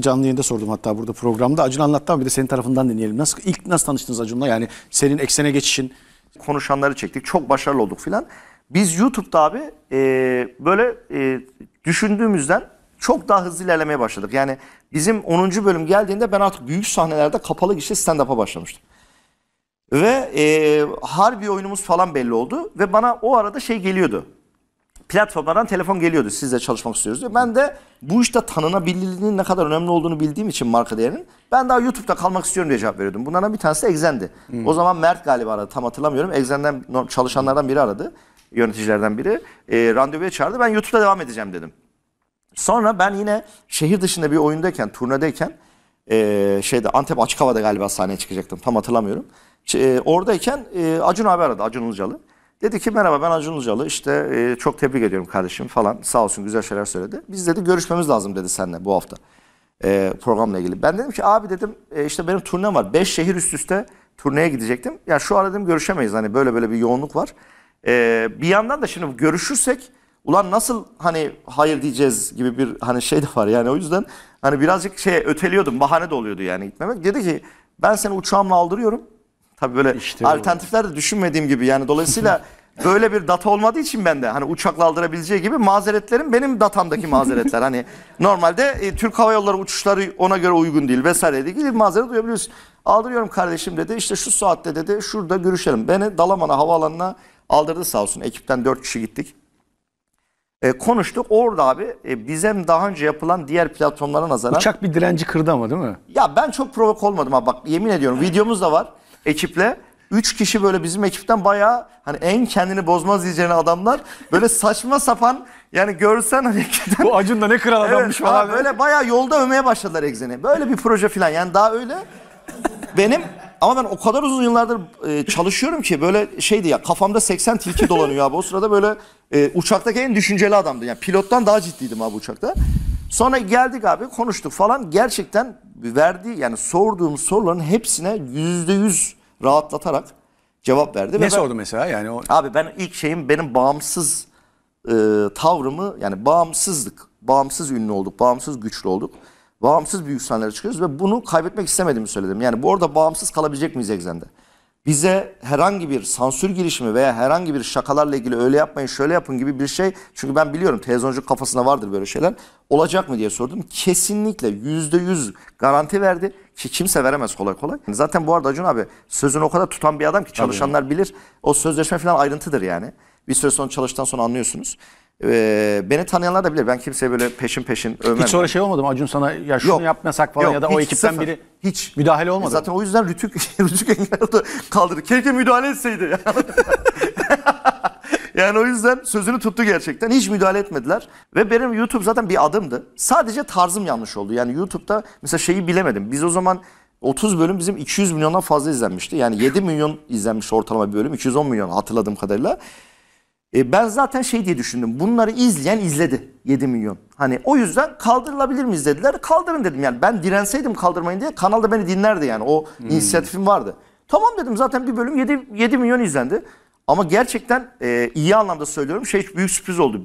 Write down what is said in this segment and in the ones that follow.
Canlı yayında sordum hatta burada programda. Acun anlattı ama bir de senin tarafından dinleyelim. Nasıl ilk nasıl tanıştınız Acun'la? Yani senin eksene geçişin. Konuşanları çektik. Çok başarılı olduk filan. Biz YouTube'da abi e, böyle e, düşündüğümüzden çok daha hızlı ilerlemeye başladık. Yani bizim 10. bölüm geldiğinde ben artık büyük sahnelerde kapalı gişe stand-up'a başlamıştım. Ve e, harbi oyunumuz falan belli oldu. Ve bana o arada şey geliyordu platformlardan telefon geliyordu. Sizle çalışmak istiyoruz diyor. Ben de bu işte tanınabilirliğinin ne kadar önemli olduğunu bildiğim için marka değerinin ben daha YouTube'da kalmak istiyorum diye cevap veriyordum. Bunlardan bir tanesi de Exxen'di. Hmm. O zaman Mert galiba aradı. Tam hatırlamıyorum. Exxen'den çalışanlardan biri aradı. Yöneticilerden biri. E, randevuya çağırdı. Ben YouTube'da devam edeceğim dedim. Sonra ben yine şehir dışında bir oyundayken, turnedeyken e, ee, şeyde Antep Açık Hava'da galiba sahneye çıkacaktım. Tam hatırlamıyorum. E, oradayken e, Acun abi aradı. Acun Ilıcalı. Dedi ki merhaba ben Acun Ucalı işte e, çok tebrik ediyorum kardeşim falan sağ olsun güzel şeyler söyledi. Biz dedi görüşmemiz lazım dedi seninle bu hafta e, programla ilgili. Ben dedim ki abi dedim e, işte benim turnem var 5 şehir üst üste turneye gidecektim. Ya şu ara dedim görüşemeyiz hani böyle böyle bir yoğunluk var. E, bir yandan da şimdi görüşürsek ulan nasıl hani hayır diyeceğiz gibi bir hani şey de var yani o yüzden hani birazcık şey öteliyordum bahane de oluyordu yani gitmemek. Dedi ki ben seni uçağımla aldırıyorum Tabii böyle işte alternatifler de düşünmediğim gibi yani dolayısıyla böyle bir data olmadığı için bende hani uçakla aldırabileceği gibi mazeretlerim benim datamdaki mazeretler. hani normalde e, Türk Hava Yolları uçuşları ona göre uygun değil vesaire diye gidip mazeret duyabiliyorsun. Aldırıyorum kardeşim dedi işte şu saatte dedi şurada görüşelim. Beni Dalaman'a havaalanına aldırdı sağ olsun ekipten 4 kişi gittik. E, konuştuk orada abi e, bizim daha önce yapılan diğer platformlara nazaran. Uçak bir direnci kırdı ama değil mi? Ya ben çok provok olmadım ha bak yemin ediyorum videomuz da var ekiple. Üç kişi böyle bizim ekipten bayağı hani en kendini bozmaz diyeceğin adamlar böyle saçma sapan yani görsen hani Bu Acun da ne kral adammış evet, falan. böyle bayağı yolda övmeye başladılar Egzen'i. Böyle bir proje falan yani daha öyle benim ama ben o kadar uzun yıllardır e, çalışıyorum ki böyle şeydi ya kafamda 80 tilki dolanıyor abi. O sırada böyle e, uçaktaki en düşünceli adamdı. Yani pilottan daha ciddiydim abi uçakta. Sonra geldik abi konuştuk falan. Gerçekten verdiği yani sorduğum soruların hepsine yüzde yüz rahatlatarak cevap verdi. Ne Ve ben- sordu mesela yani o Abi ben ilk şeyim benim bağımsız e, tavrımı yani bağımsızlık. Bağımsız ünlü olduk, bağımsız güçlü olduk. Bağımsız büyük sahnelere çıkıyoruz ve bunu kaybetmek istemediğimi söyledim. Yani bu arada bağımsız kalabilecek miyiz Egzen'de? bize herhangi bir sansür girişimi veya herhangi bir şakalarla ilgili öyle yapmayın şöyle yapın gibi bir şey. Çünkü ben biliyorum televizyoncu kafasında vardır böyle şeyler. Olacak mı diye sordum. Kesinlikle yüzde yüz garanti verdi ki kimse veremez kolay kolay. Zaten bu arada Acun abi sözünü o kadar tutan bir adam ki çalışanlar bilir. O sözleşme falan ayrıntıdır yani. Bir süre sonra çalıştıktan sonra anlıyorsunuz beni tanıyanlar da bilir. Ben kimseye böyle peşin peşin övmem. Hiç öyle şey olmadı mı Acun sana ya şunu Yok. yapmasak falan Yok, ya da o ekipten sıfır. biri hiç müdahale olmadı. Zaten o yüzden Rütük, Rütük engel kaldırdı. Keşke müdahale etseydi. yani o yüzden sözünü tuttu gerçekten. Hiç müdahale etmediler. Ve benim YouTube zaten bir adımdı. Sadece tarzım yanlış oldu. Yani YouTube'da mesela şeyi bilemedim. Biz o zaman 30 bölüm bizim 200 milyondan fazla izlenmişti. Yani 7 milyon izlenmiş ortalama bir bölüm. 210 milyon hatırladığım kadarıyla. E, ben zaten şey diye düşündüm. Bunları izleyen izledi 7 milyon. Hani o yüzden kaldırılabilir mi dediler. Kaldırın dedim yani. Ben direnseydim kaldırmayın diye kanalda beni dinlerdi yani. O hmm. inisiyatifim vardı. Tamam dedim zaten bir bölüm 7, 7 milyon izlendi. Ama gerçekten e, iyi anlamda söylüyorum şey büyük sürpriz oldu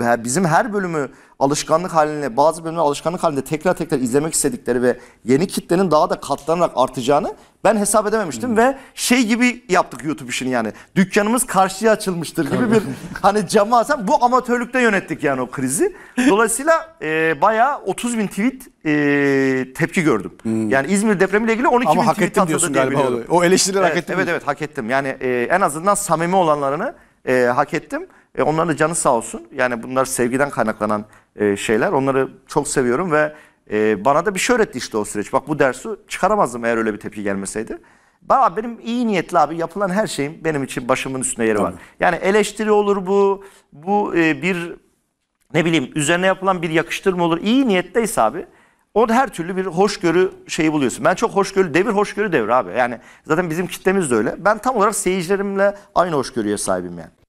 bizim her bölümü alışkanlık haline bazı bölümleri alışkanlık halinde tekrar tekrar izlemek istedikleri ve yeni kitlenin daha da katlanarak artacağını ben hesap edememiştim hmm. ve şey gibi yaptık YouTube işini yani. Dükkanımız karşıya açılmıştır gibi Tabii. bir hani cama asan bu amatörlükte yönettik yani o krizi. Dolayısıyla e, bayağı 30 bin tweet e, tepki gördüm. Hmm. Yani İzmir depremiyle ilgili 12 Ama bin hak tweet ettim diyorsun galiba. O eleştirileri evet, hak ettim. Evet mi? evet hak ettim. Yani e, en azından samimi olanlarını e, hak ettim. E, onların da canı sağ olsun. Yani bunlar sevgiden kaynaklanan e, şeyler. Onları çok seviyorum ve e, bana da bir şey öğretti işte o süreç. Bak bu dersi çıkaramazdım eğer öyle bir tepki gelmeseydi. Bana benim iyi niyetli abi yapılan her şeyim benim için başımın üstünde yeri Tabii. var. Yani eleştiri olur bu, bu e, bir ne bileyim üzerine yapılan bir yakıştırma olur. İyi niyetteyse abi orada her türlü bir hoşgörü şeyi buluyorsun. Ben çok hoşgörü, devir hoşgörü devir abi. Yani zaten bizim kitlemiz de öyle. Ben tam olarak seyircilerimle aynı hoşgörüye sahibim yani.